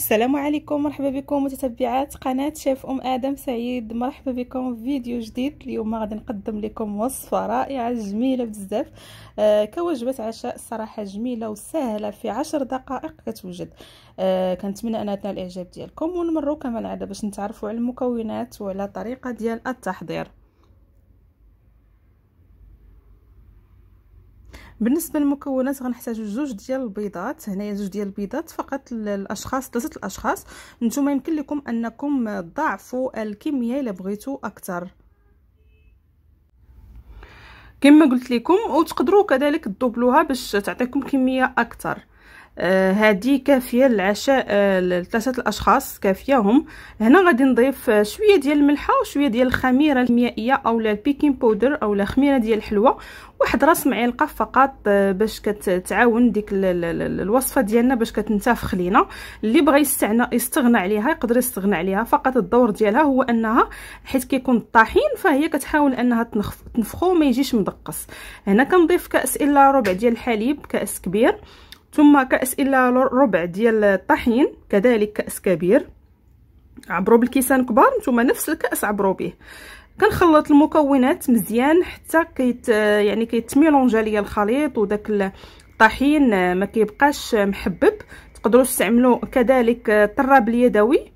السلام عليكم مرحبا بكم متتبعات قناة شيف أم آدم سعيد مرحبا بكم في فيديو جديد اليوم غادي نقدم لكم وصفة رائعة جميلة بزاف آه كوجبة عشاء صراحة جميلة وسهلة في عشر دقائق كتوجد آه كنتمنى أن تنال الإعجاب ديالكم ونمرو كما العادة باش نتعرفوا على المكونات وعلى طريقه ديال التحضير بالنسبه للمكونات غنحتاجو جوج ديال البيضات هنايا جوج ديال البيضات فقط للاشخاص ثلاثه الاشخاص نتوما يمكن لكم انكم تضاعفوا الكميه الا بغيتو اكثر كما قلت لكم وتقدروا كذلك تدوبلوها باش تعطيكم كميه اكثر هذه آه، كافيه للعشاء آه، لثلاثه الاشخاص كافيهم هنا غادي نضيف آه، شويه ديال الملحه وشويه ديال الخميره الميائيه اولا البيكين بودر اولا خميره ديال الحلوى واحد راس معلقه فقط باش كتعاون ديك الوصفه ديالنا باش كتنتفخ لينا اللي بغى يستغنى يستغنى عليها يقدر يستغنى عليها فقط الدور ديالها هو انها حيت كيكون الطحين فهي كتحاول انها تنفخو ما يجيش مدقس هنا كنضيف كاس الا ربع ديال الحليب كاس كبير ثم كاس الا ربع ديال الطحين كذلك كاس كبير عبروا بالكيسان كبار ثم نفس الكاس عبروا به كنخلط المكونات مزيان حتى كيت يعني كيتميلونجا ليا الخليط وداك الطحين ما كيبقاش محبب تقدروا تستعملوا كذلك الطراب اليدوي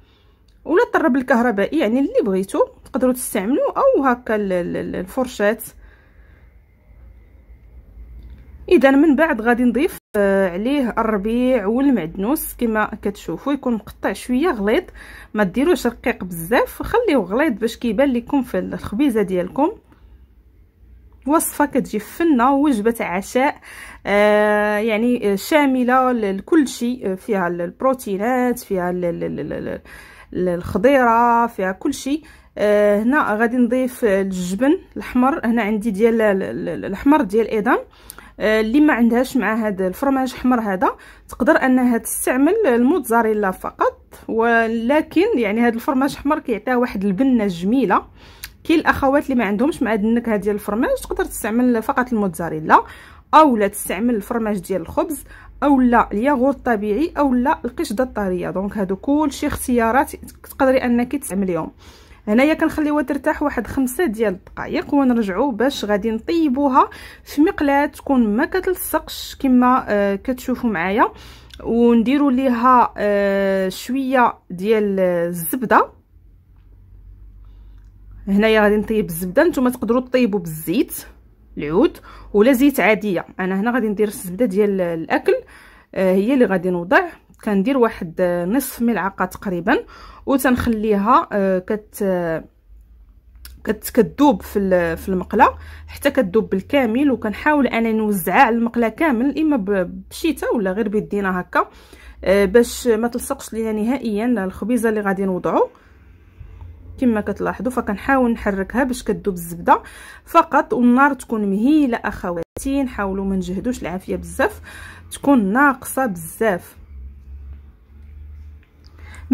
ولا الطراب الكهربائي يعني اللي بغيتو تقدروا تستعملوا او هكا الفرشات اذا من بعد غادي نضيف آه، عليه الربيع والمعدنوس كما كتشوفوا يكون مقطع شويه غليظ ما ديروش رقيق بزاف خليوه غليظ باش كيبان لكم في الخبيزه ديالكم وصفه كتجي فنه وجبه عشاء آه يعني آه، شامله لكل شيء آه، فيها البروتينات فيها الخضيره فيها كل شيء آه هنا غادي نضيف الجبن الاحمر هنا عندي ديال الاحمر ديال ايضا آه آه، اللي ما عندهاش مع هذا الفرماج حمر هذا تقدر انها تستعمل الموتزاريلا فقط ولكن يعني هذا الفرماج حمر كيعطيها واحد البنه جميله كاين الاخوات اللي ما عندهمش مع هذه النكهه ديال الفرماج تقدر تستعمل فقط الموتزاريلا اولا تستعمل الفرماج ديال الخبز اولا الياغور الطبيعي اولا القشده الطريه دونك هادو كلشي اختيارات تقدري انك تستعمليهم هنايا كنخليوها ترتاح واحد خمسة ديال الدقائق ونرجعو باش غادي نطيبوها في مقلاة تكون ما كتلصقش كما آه كتشوفوا معايا ونديروا ليها آه شويه ديال الزبده هنايا غادي نطيب الزبده نتوما تقدروا تطيبوا بالزيت العود ولا زيت عاديه انا هنا غادي ندير الزبده ديال الاكل آه هي اللي غادي نوضع كندير واحد آه، نصف ملعقه تقريبا وتنخليها آه، كت آه، كت كتذوب في في المقله حتى كتذوب بالكامل وكنحاول انا نوزعها على المقله كامل اما بشيتا ولا غير بيدينا هكا باش ما تلصقش لينا نهائيا الخبيزه اللي غادي نوضعو كما كتلاحظوا فكنحاول نحركها باش كتذوب الزبده فقط والنار تكون مهيله اخواتي نحاولوا ما نجهدوش العافيه بزاف تكون ناقصه بزاف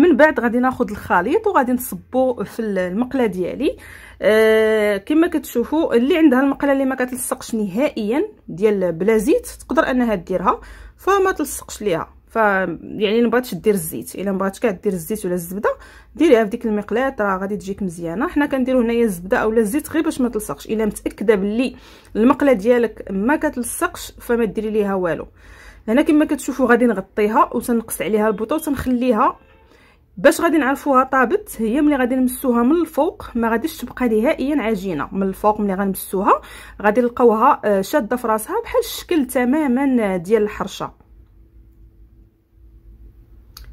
من بعد غادي ناخذ الخليط وغادي نصبو في المقله ديالي آه كما كتشوفوا اللي عندها المقله اللي ما كتلصقش نهائيا ديال بلا زيت تقدر انها ديرها فما تلصقش ليها ف يعني بغاتش دير الزيت الا بغاتش كاع دير الزيت ولا الزبده ديريها في ديك المقلاة راه غادي تجيك مزيانه حنا كنديرو هنايا الزبده اولا الزيت غير باش ما تلصقش الا متاكده باللي المقله ديالك ما كتلصقش فما ديري ليها والو هنا كما كتشوفوا غادي نغطيها وتنقص عليها البوطه وتنخليها باش غادي نعرفوها طابت هي ملي غادي نمسوها من الفوق ما غاديش تبقى نهائيا عجينه من الفوق ملي غنمسوها غادي نلقاوها آه، شاده في راسها بحال الشكل تماما آه، ديال الحرشه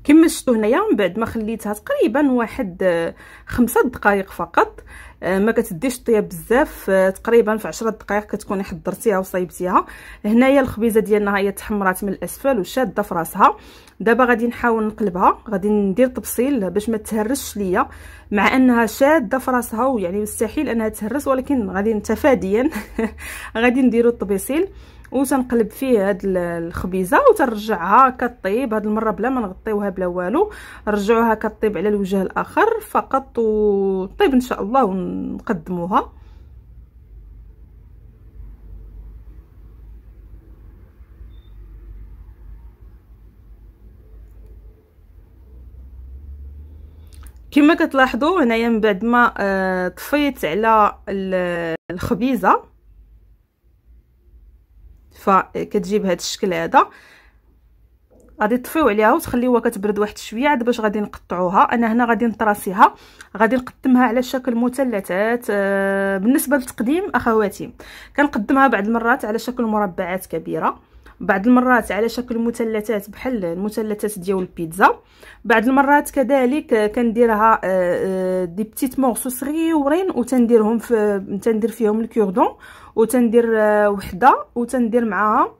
كما شفتوا هنايا من بعد ما خليتها تقريبا واحد آه، خمسة دقائق فقط آه، ما كتديش طياب بزاف آه، تقريبا في 10 دقائق كتكوني حضرتيها وصايبتيها هنايا الخبيزه ديالنا هي تحمرات من الاسفل وشاده في راسها دابا غادي نحاول نقلبها غادي ندير تبصيل باش ما تهرسش ليا مع انها شاده في راسها ويعني مستحيل انها تهرس ولكن غادي تفاديا غادي نديرو الطبيصيل وتنقلب فيه هاد الخبيزه وترجعها كطيب هاد المره بلا ما نغطيوها بلا والو رجعوها كطيب على الوجه الاخر فقط وطيب ان شاء الله ونقدموها كما كتلاحظوا هنايا من بعد ما آه، طفيت على الخبيزه فكتجي هذا الشكل هذا غادي تطفيو عليها وتخليوها كتبرد واحد شويه عاد باش غادي نقطعوها انا هنا غادي نطراسيها غادي نقدمها على شكل مثلثات آه بالنسبه للتقديم اخواتي كنقدمها بعض المرات على شكل مربعات كبيره بعض المرات على شكل مثلثات بحال المثلثات ديال البيتزا بعض المرات كذلك كنديرها آه، آه، دي بتيت مورسو صغيورين وتنديرهم في تندير فيهم الكوردون وتندير آه، وحده وتندير معاها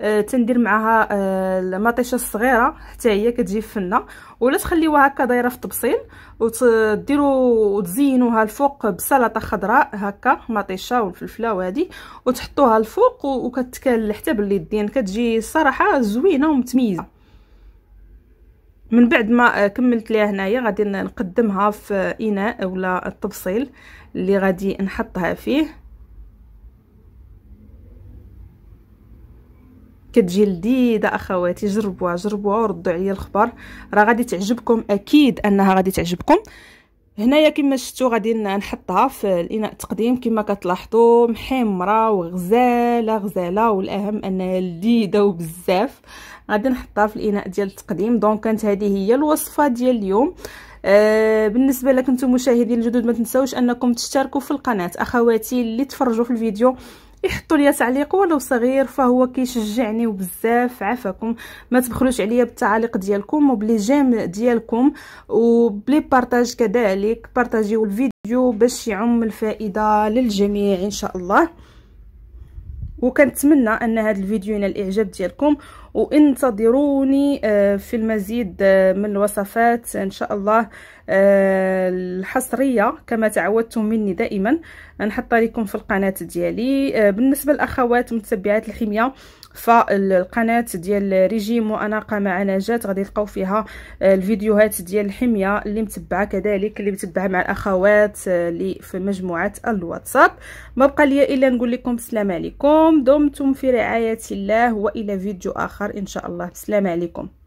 آه، تندير معاها آه، المطيشه الصغيره حتى هي كتجي فنه ولا تخليوها هكا دايره في الطبسيل وتديروا وتزينوها الفوق بسلطه خضراء هكا مطيشه والفلفله وهذه وتحطوها الفوق وكتكال حتى باليدين كتجي صراحه زوينه ومتميزه من بعد ما كملت ليها هنايا غادي نقدمها في اناء ولا الطبسيل اللي غادي نحطها فيه كتجي لذيذه اخواتي جربوها جربوها وردوا عليا الخبر راه غادي تعجبكم اكيد انها غادي تعجبكم هنايا كما شفتوا غادي نحطها في الاناء التقديم كما كتلاحظوا محمره وغزاله غزاله والاهم انها لذيذه وبزاف غادي نحطها في الاناء ديال التقديم دونك كانت هذه هي الوصفه ديال اليوم آه بالنسبه لكم مشاهدين الجدد ما تنساوش انكم تشتركوا في القناه اخواتي اللي تفرجوا في الفيديو يحط لي تعليق ولو صغير فهو كيشجعني وبزاف عافاكم ما تبخلوش عليا بالتعاليق ديالكم وبلي جيم ديالكم وبلي بارطاج كذلك بارطاجيو الفيديو باش يعم الفائده للجميع ان شاء الله وكنتمنى ان هذا الفيديو ينال الاعجاب ديالكم وانتظروني آه، في المزيد آه، من الوصفات ان شاء الله آه، الحصريه كما تعودتم مني دائما نحطها لكم في القناه ديالي بالنسبه للاخوات متبعات الحميه فالقناه ديال ريجيم واناقه مع نجات غادي تلقاو فيها آه، الفيديوهات ديال الحميه اللي متبعه كذلك اللي متبعه مع الاخوات آه، اللي في مجموعه الواتساب ما بقى لي الا نقول لكم السلام عليكم دمتم في رعايه الله والى فيديو اخر ان شاء الله السلام عليكم